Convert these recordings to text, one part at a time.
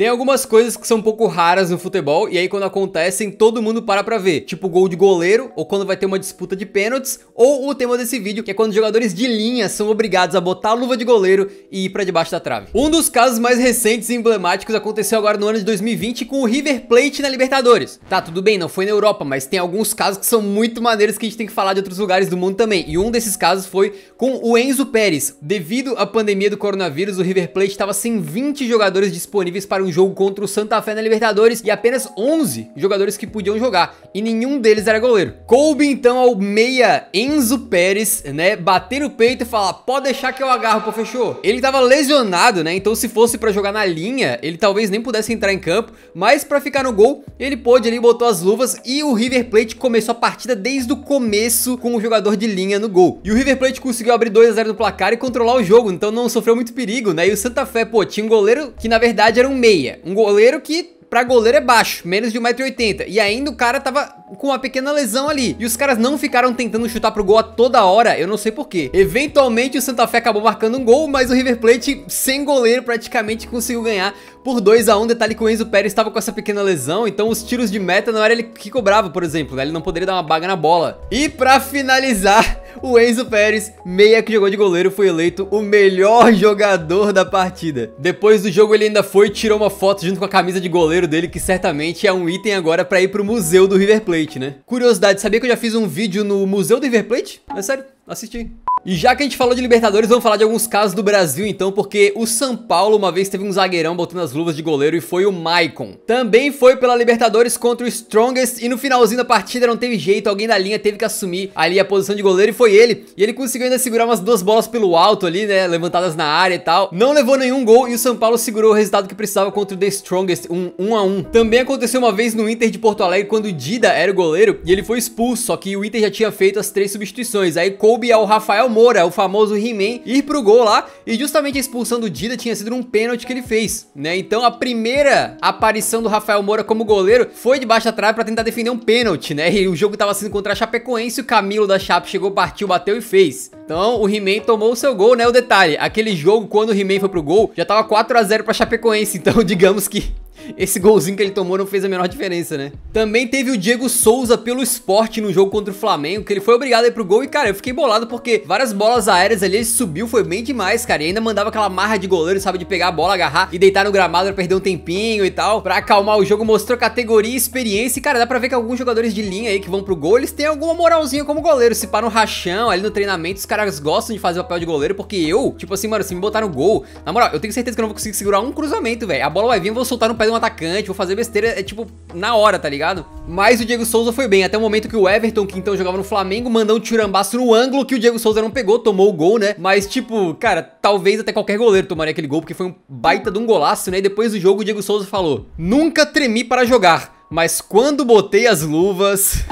Tem algumas coisas que são um pouco raras no futebol e aí quando acontecem todo mundo para pra ver, tipo gol de goleiro ou quando vai ter uma disputa de pênaltis ou o tema desse vídeo que é quando jogadores de linha são obrigados a botar a luva de goleiro e ir pra debaixo da trave. Um dos casos mais recentes e emblemáticos aconteceu agora no ano de 2020 com o River Plate na Libertadores. Tá, tudo bem, não foi na Europa, mas tem alguns casos que são muito maneiros que a gente tem que falar de outros lugares do mundo também e um desses casos foi com o Enzo Pérez. Devido à pandemia do coronavírus, o River Plate estava sem 20 jogadores disponíveis para um jogo contra o Santa Fé na Libertadores e apenas 11 jogadores que podiam jogar e nenhum deles era goleiro. Coube então ao meia Enzo Pérez, né, bater no peito e falar: "Pode deixar que eu agarro, pô, fechou". Ele tava lesionado, né? Então se fosse para jogar na linha, ele talvez nem pudesse entrar em campo, mas para ficar no gol, ele pôde, ele botou as luvas e o River Plate começou a partida desde o começo com o jogador de linha no gol. E o River Plate conseguiu abrir 2 a 0 no placar e controlar o jogo, então não sofreu muito perigo, né? E o Santa Fé, pô, tinha um goleiro que na verdade era um meia meia. Um goleiro que pra goleiro é baixo, menos de 1,80m. E ainda o cara tava com uma pequena lesão ali. E os caras não ficaram tentando chutar pro gol a toda hora, eu não sei porquê. Eventualmente o Santa Fé acabou marcando um gol, mas o River Plate, sem goleiro, praticamente conseguiu ganhar por 2 a 1 um, Detalhe que o Enzo Pérez estava com essa pequena lesão, então os tiros de meta não era ele que cobrava, por exemplo, né? Ele não poderia dar uma baga na bola. E pra finalizar, o Enzo Pérez, meia que jogou de goleiro, foi eleito o melhor jogador da partida. Depois do jogo ele ainda foi e tirou uma foto junto com a camisa de goleiro dele, que certamente é um item agora pra ir pro museu do River Plate. Plate, né? Curiosidade, sabia que eu já fiz um vídeo no Museu do River Plate? É sério, assisti. E já que a gente falou de Libertadores, vamos falar de alguns casos do Brasil então, porque o São Paulo uma vez teve um zagueirão botando as luvas de goleiro e foi o Maicon. Também foi pela Libertadores contra o Strongest e no finalzinho da partida não teve jeito, alguém da linha teve que assumir ali a posição de goleiro e foi ele. E ele conseguiu ainda segurar umas duas bolas pelo alto ali, né, levantadas na área e tal. Não levou nenhum gol e o São Paulo segurou o resultado que precisava contra o The Strongest, um 1 a 1. Também aconteceu uma vez no Inter de Porto Alegre quando o Dida era o goleiro e ele foi expulso, só que o Inter já tinha feito as três substituições. Aí coube ao Rafael Moura, o famoso He-Man, ir pro gol lá. E justamente a expulsão do Dida tinha sido um pênalti que ele fez, né? Então a primeira aparição do Rafael Moura como goleiro foi de baixa trave para tentar defender um pênalti, né? E o jogo tava sendo contra a Chapecoense, o Camilo da Chape chegou, partiu, bateu e fez. Então o He-Man tomou o seu gol, né? O detalhe, aquele jogo quando o He-Man foi pro gol, já tava 4 a 0 para Chapecoense, então digamos que esse golzinho que ele tomou não fez a menor diferença, né? Também teve o Diego Souza pelo esporte no jogo contra o Flamengo, que ele foi obrigado aí pro gol. E, cara, eu fiquei bolado porque várias bolas aéreas ali, ele subiu, foi bem demais, cara. E ainda mandava aquela marra de goleiro, sabe, de pegar a bola, agarrar e deitar no gramado pra perder um tempinho e tal. Pra acalmar o jogo, mostrou categoria e experiência. E, cara, dá pra ver que alguns jogadores de linha aí que vão pro gol, eles têm alguma moralzinha como goleiro. Se pá no rachão, ali no treinamento, os caras gostam de fazer o papel de goleiro, porque eu, tipo assim, mano, se me botar no gol, na moral, eu tenho certeza que eu não vou conseguir segurar um cruzamento, velho. A bola vai vir, eu vou soltar no pé de uma atacante, vou fazer besteira, é tipo, na hora, tá ligado? Mas o Diego Souza foi bem, até o momento que o Everton, que então jogava no Flamengo, mandou um tirambaço no ângulo que o Diego Souza não pegou, tomou o gol, né? Mas, tipo, cara, talvez até qualquer goleiro tomaria aquele gol, porque foi um baita de um golaço, né? E depois do jogo, o Diego Souza falou: Nunca tremi para jogar, mas quando botei as luvas.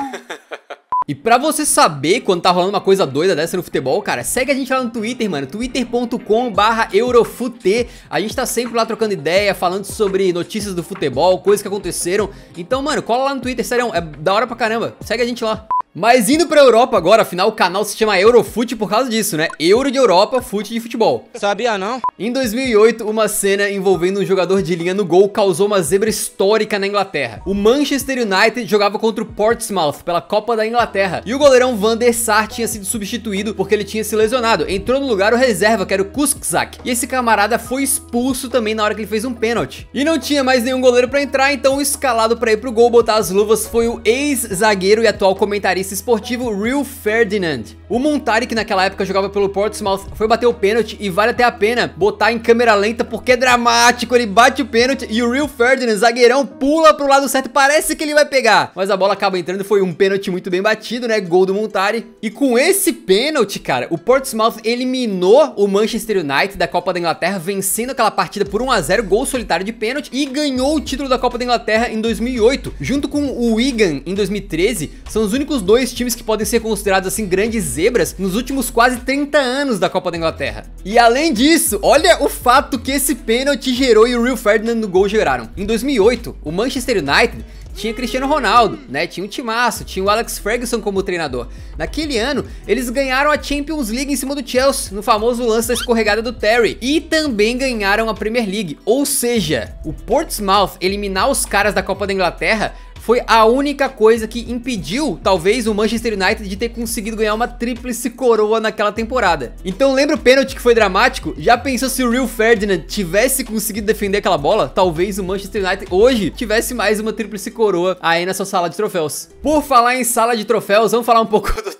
E pra você saber quando tá rolando uma coisa doida dessa no futebol, cara, segue a gente lá no Twitter, mano, twitter.com barra Eurofute. A gente tá sempre lá trocando ideia, falando sobre notícias do futebol, coisas que aconteceram. Então, mano, cola lá no Twitter, sério, é da hora pra caramba. Segue a gente lá. Mas indo pra Europa agora, afinal o canal se chama Eurofute por causa disso, né? Euro de Europa, fute de futebol. Sabia não? Em 2008, uma cena envolvendo um jogador de linha no gol causou uma zebra histórica na Inglaterra. O Manchester United jogava contra o Portsmouth pela Copa da Inglaterra e o goleirão Van der Sar tinha sido substituído porque ele tinha se lesionado. Entrou no lugar o reserva, que era o Kuskzak. E esse camarada foi expulso também na hora que ele fez um pênalti. E não tinha mais nenhum goleiro pra entrar, então o escalado pra ir pro gol botar as luvas foi o ex-zagueiro e atual comentarista comentarista esportivo Real Ferdinand. O Montari, que naquela época jogava pelo Portsmouth, foi bater o pênalti e vale até a pena botar em câmera lenta porque é dramático. Ele bate o pênalti e o Real Ferdinand, zagueirão, pula pro lado certo, parece que ele vai pegar. Mas a bola acaba entrando, foi um pênalti muito bem batido, né? Gol do Montari. E com esse pênalti, cara, o Portsmouth eliminou o Manchester United da Copa da Inglaterra, vencendo aquela partida por 1 a 0, gol solitário de pênalti e ganhou o título da Copa da Inglaterra em 2008, junto com o Wigan em 2013. São os únicos dois times que podem ser considerados assim grandes zebras nos últimos quase 30 anos da Copa da Inglaterra. E além disso, olha o fato que esse pênalti gerou e o Real Ferdinand no gol geraram. Em 2008, o Manchester United tinha Cristiano Ronaldo, né? Tinha o um Timaço, tinha o Alex Ferguson como treinador. Naquele ano, eles ganharam a Champions League em cima do Chelsea, no famoso lance da escorregada do Terry, e também ganharam a Premier League. Ou seja, o Portsmouth eliminar os caras da Copa da Inglaterra foi a única coisa que impediu, talvez, o Manchester United de ter conseguido ganhar uma tríplice coroa naquela temporada. Então lembra o pênalti que foi dramático? Já pensou se o Real Ferdinand tivesse conseguido defender aquela bola? Talvez o Manchester United hoje tivesse mais uma tríplice coroa aí na sua sala de troféus. Por falar em sala de troféus, vamos falar um pouco do...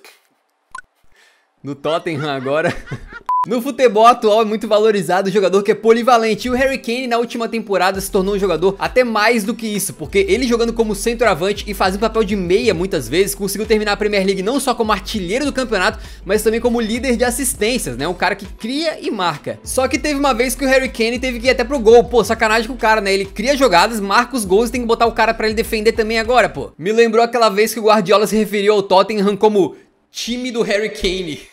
do Tottenham agora. No futebol atual é muito valorizado o jogador que é polivalente e o Harry Kane na última temporada se tornou um jogador até mais do que isso, porque ele jogando como centroavante e fazendo papel de meia muitas vezes, conseguiu terminar a Premier League não só como artilheiro do campeonato, mas também como líder de assistências, né? Um cara que cria e marca. Só que teve uma vez que o Harry Kane teve que ir até pro gol, pô, sacanagem com o cara, né? Ele cria jogadas, marca os gols e tem que botar o cara para ele defender também agora, pô. Me lembrou aquela vez que o Guardiola se referiu ao Tottenham como time do Harry Kane.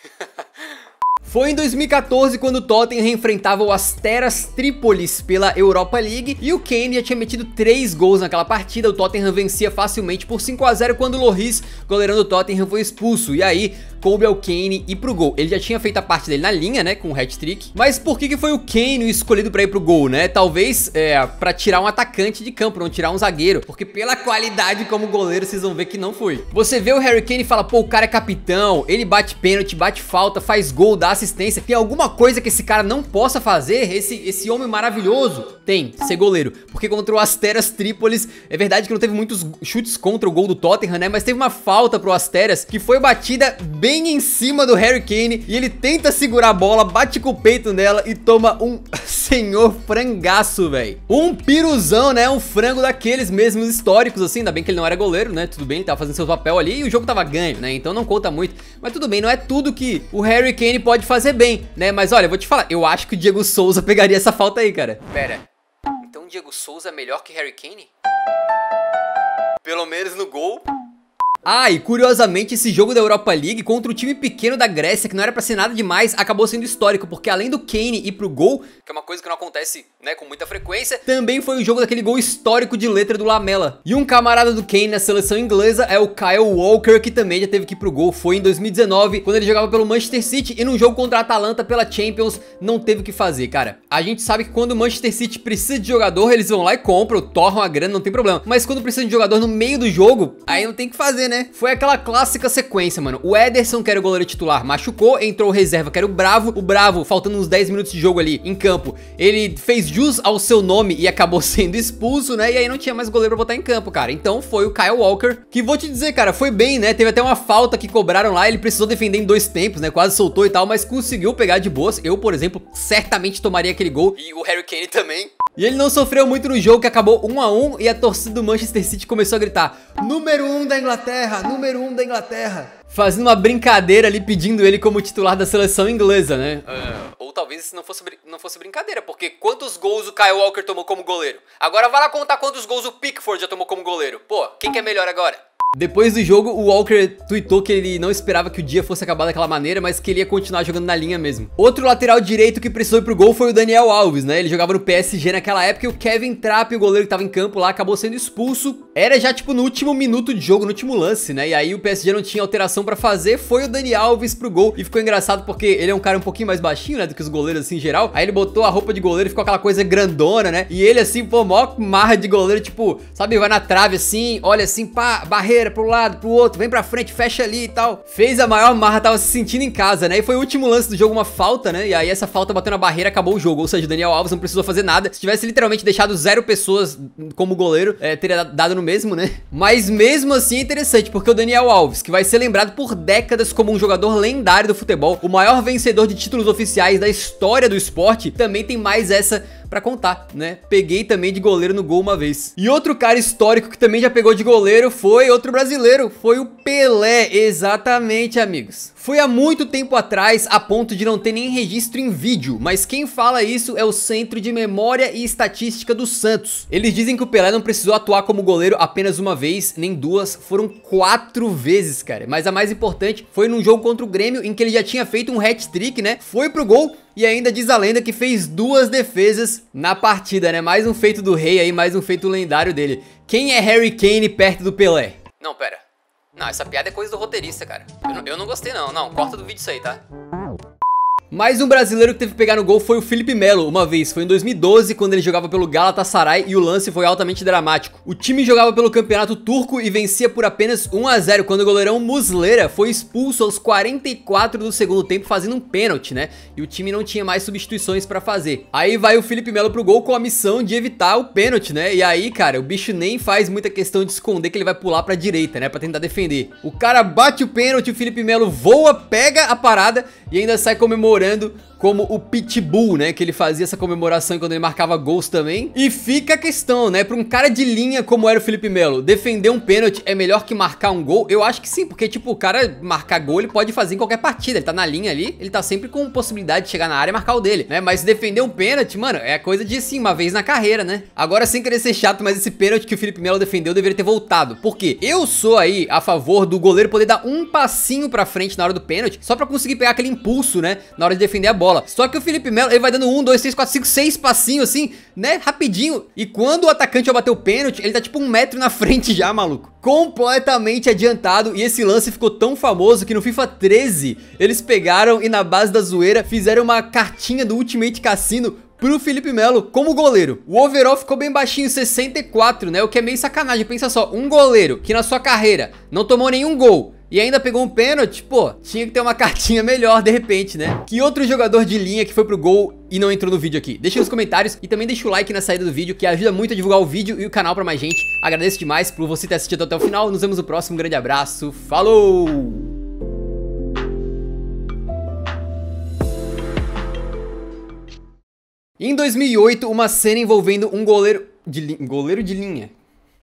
Foi em 2014 quando o Tottenham enfrentava o Asteras Trípolis pela Europa League e o Kane já tinha metido 3 gols naquela partida. O Tottenham vencia facilmente por 5 a 0 quando o Loris, goleirão do Tottenham, foi expulso. E aí, coube ao Kane ir pro gol. Ele já tinha feito a parte dele na linha, né, com o hat-trick. Mas por que que foi o Kane escolhido pra ir pro gol, né? Talvez é, pra tirar um atacante de campo, não tirar um zagueiro. Porque pela qualidade como goleiro, vocês vão ver que não foi. Você vê o Harry Kane e fala, pô, o cara é capitão, ele bate pênalti, bate falta, faz gol, dá assistência. Tem alguma coisa que esse cara não possa fazer? Esse, esse homem maravilhoso? Tem, ser goleiro. Porque contra o Asteras Trípolis, é verdade que não teve muitos chutes contra o gol do Tottenham, né? Mas teve uma falta pro Asteras que foi batida bem bem em cima do Harry Kane e ele tenta segurar a bola, bate com o peito nela e toma um senhor frangaço, velho. Um piruzão, né? Um frango daqueles mesmos históricos, assim. Ainda bem que ele não era goleiro, né? Tudo bem, ele tava fazendo seu papel ali e o jogo tava ganho, né? Então não conta muito. Mas tudo bem, não é tudo que o Harry Kane pode fazer bem, né? Mas olha, vou te falar, eu acho que o Diego Souza pegaria essa falta aí, cara. Pera, então Diego Souza é melhor que Harry Kane? Pelo menos no gol. Ah, e curiosamente, esse jogo da Europa League contra o time pequeno da Grécia, que não era pra ser nada demais, acabou sendo histórico, porque além do Kane ir pro gol, que é uma coisa que não acontece, né, com muita frequência, também foi o jogo daquele gol histórico de letra do Lamela. E um camarada do Kane na seleção inglesa é o Kyle Walker, que também já teve que ir pro gol, foi em 2019, quando ele jogava pelo Manchester City, e num jogo contra a Atalanta pela Champions, não teve o que fazer, cara. A gente sabe que quando o Manchester City precisa de jogador, eles vão lá e compram, torram a grana, não tem problema. Mas quando precisa de jogador no meio do jogo, aí não tem o que fazer, né? né? Foi aquela clássica sequência, mano. O Ederson, que era o goleiro titular, machucou, entrou o reserva, que era o Bravo. O Bravo, faltando uns 10 minutos de jogo ali em campo, ele fez jus ao seu nome e acabou sendo expulso, né? E aí não tinha mais goleiro pra botar em campo, cara. Então foi o Kyle Walker, que vou te dizer, cara, foi bem, né? Teve até uma falta que cobraram lá, ele precisou defender em dois tempos, né? Quase soltou e tal, mas conseguiu pegar de boas. Eu, por exemplo, certamente tomaria aquele gol e o Harry Kane também. E ele não sofreu muito no jogo, que acabou 1 a 1 e a torcida do Manchester City começou a gritar: "Número 1 um da Inglaterra!" Inglaterra, número 1 um da Inglaterra. Fazendo uma brincadeira ali, pedindo ele como titular da seleção inglesa, né? Uh, ou talvez isso não fosse, não fosse brincadeira, porque quantos gols o Kyle Walker tomou como goleiro? Agora vai lá contar quantos gols o Pickford já tomou como goleiro. Pô, quem que é melhor agora? Depois do jogo, o Walker tweetou que ele não esperava que o dia fosse acabar daquela maneira, mas que ele ia continuar jogando na linha mesmo. Outro lateral direito que precisou ir pro gol foi o Daniel Alves, né? Ele jogava no PSG naquela época e o Kevin Trapp, o goleiro que tava em campo lá, acabou sendo expulso. Era já, tipo, no último minuto de jogo, no último lance, né? E aí o PSG não tinha alteração pra fazer, foi o Daniel Alves pro gol. E ficou engraçado porque ele é um cara um pouquinho mais baixinho, né, do que os goleiros, assim, em geral. Aí ele botou a roupa de goleiro, ficou aquela coisa grandona, né? E ele, assim, pô, mó marra de goleiro, tipo, sabe, vai na trave, assim, olha assim, pá, barreira para pro lado, pro outro, vem pra frente, fecha ali e tal. Fez a maior marra, tava se sentindo em casa, né? E foi o último lance do jogo, uma falta, né? E aí essa falta bateu na barreira, acabou o jogo. Ou seja, o Daniel Alves não precisou fazer nada. Se tivesse literalmente deixado zero pessoas como goleiro, é, teria dado no mesmo, né? Mas mesmo assim é interessante, porque o Daniel Alves, que vai ser lembrado por décadas como um jogador lendário do futebol, o maior vencedor de títulos oficiais da história do esporte, também tem mais essa para contar, né? Peguei também de goleiro no gol uma vez. E outro cara histórico que também já pegou de goleiro foi outro brasileiro, foi o Pelé, exatamente, amigos. Foi há muito tempo atrás, a ponto de não ter nem registro em vídeo, mas quem fala isso é o Centro de Memória e Estatística do Santos. Eles dizem que o Pelé não precisou atuar como goleiro apenas uma vez, nem duas, foram quatro vezes, cara. Mas a mais importante foi num jogo contra o Grêmio, em que ele já tinha feito um hat-trick, né? Foi pro gol, e ainda diz a lenda que fez duas defesas na partida, né? Mais um feito do rei aí, mais um feito lendário dele. Quem é Harry Kane perto do Pelé? Não, pera. Não, essa piada é coisa do roteirista, cara. Eu não, eu não gostei não, não. Corta do vídeo isso aí, tá? Mais um brasileiro que teve que pegar no gol foi o Felipe Melo, uma vez, foi em 2012 quando ele jogava pelo Galatasaray e o lance foi altamente dramático. O time jogava pelo campeonato turco e vencia por apenas 1 a 0 quando o goleirão Muslera foi expulso aos 44 do segundo tempo fazendo um pênalti, né? E o time não tinha mais substituições para fazer. Aí vai o Felipe Melo pro gol com a missão de evitar o pênalti, né? E aí, cara, o bicho nem faz muita questão de esconder que ele vai pular pra direita, né, para tentar defender. O cara bate o pênalti, o Felipe Melo voa, pega a parada e ainda sai comemorando comemorando como o Pitbull, né? Que ele fazia essa comemoração quando ele marcava gols também. E fica a questão, né? Pra um cara de linha como era o Felipe Melo, defender um pênalti é melhor que marcar um gol? Eu acho que sim, porque, tipo, o cara marcar gol ele pode fazer em qualquer partida. Ele tá na linha ali, ele tá sempre com possibilidade de chegar na área e marcar o dele, né? Mas defender um pênalti, mano, é coisa de, sim, uma vez na carreira, né? Agora, sem querer ser chato, mas esse pênalti que o Felipe Melo defendeu deveria ter voltado. Porque eu sou aí a favor do goleiro poder dar um passinho pra frente na hora do pênalti, só pra conseguir pegar aquele impulso, né? Na hora de defender a bola bola. Só que o Felipe Melo, ele vai dando um, dois, três, quatro, cinco, seis passinhos assim, né? Rapidinho. E quando o atacante vai bater o pênalti, ele tá tipo um metro na frente já, maluco. Completamente adiantado. E esse lance ficou tão famoso que no FIFA 13, eles pegaram e na base da zoeira fizeram uma cartinha do Ultimate Cassino pro Felipe Melo como goleiro. O overall ficou bem baixinho, 64, né? O que é meio sacanagem. Pensa só, um goleiro que na sua carreira não tomou nenhum gol, e ainda pegou um pênalti, pô, tinha que ter uma cartinha melhor de repente, né? Que outro jogador de linha que foi pro gol e não entrou no vídeo aqui? Deixa nos comentários e também deixa o like na saída do vídeo, que ajuda muito a divulgar o vídeo e o canal pra mais gente. Agradeço demais por você ter assistido até o final, nos vemos no próximo, um grande abraço, falou! Em 2008, uma cena envolvendo um goleiro de, goleiro de linha.